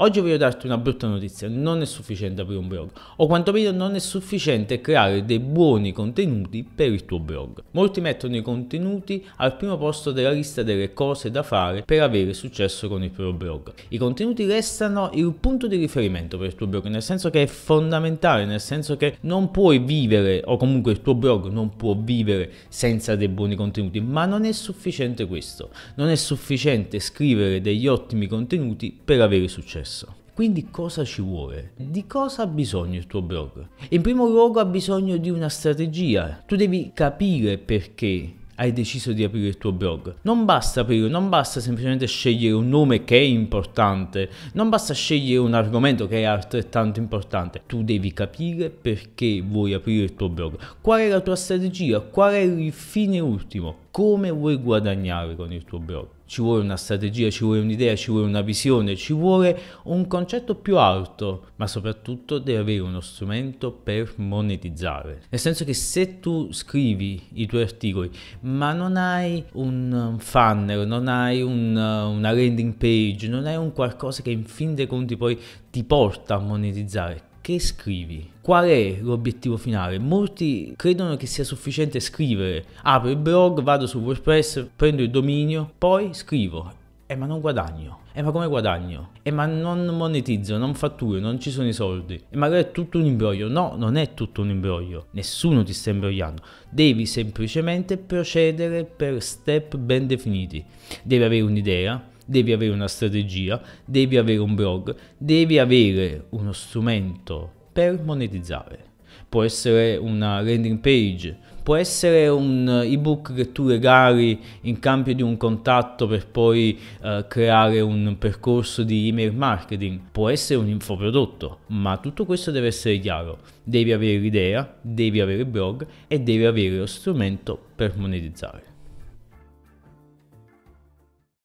Oggi voglio darti una brutta notizia, non è sufficiente aprire un blog, o quantomeno non è sufficiente creare dei buoni contenuti per il tuo blog. Molti mettono i contenuti al primo posto della lista delle cose da fare per avere successo con il tuo blog. I contenuti restano il punto di riferimento per il tuo blog, nel senso che è fondamentale, nel senso che non puoi vivere, o comunque il tuo blog non può vivere senza dei buoni contenuti, ma non è sufficiente questo, non è sufficiente scrivere degli ottimi contenuti per avere successo stesso. Quindi cosa ci vuole? Di cosa ha bisogno il tuo blog? In primo luogo ha bisogno di una strategia. Tu devi capire perché hai deciso di aprire il tuo blog. Non basta aprire, non basta semplicemente scegliere un nome che è importante, non basta scegliere un argomento che è altrettanto importante. Tu devi capire perché vuoi aprire il tuo blog, qual è la tua strategia, qual è il fine ultimo come vuoi guadagnare con il tuo blog. Ci vuole una strategia, ci vuole un'idea, ci vuole una visione, ci vuole un concetto più alto, ma soprattutto devi avere uno strumento per monetizzare. Nel senso che se tu scrivi i tuoi articoli, ma non hai un funnel, non hai un, una landing page, non hai un qualcosa che in fin dei conti poi ti porta a monetizzare, che scrivi? Qual è l'obiettivo finale? Molti credono che sia sufficiente scrivere. Apro il blog, vado su WordPress, prendo il dominio, poi scrivo. Eh ma non guadagno. Eh ma come guadagno? Eh ma non monetizzo, non fatturo, non ci sono i soldi. E eh, magari è tutto un imbroglio. No, non è tutto un imbroglio. Nessuno ti sta imbrogliando. Devi semplicemente procedere per step ben definiti. Devi avere un'idea devi avere una strategia, devi avere un blog, devi avere uno strumento per monetizzare. Può essere una landing page, può essere un ebook che tu regali in cambio di un contatto per poi eh, creare un percorso di email marketing, può essere un infoprodotto, ma tutto questo deve essere chiaro. Devi avere l'idea, devi avere il blog e devi avere lo strumento per monetizzare.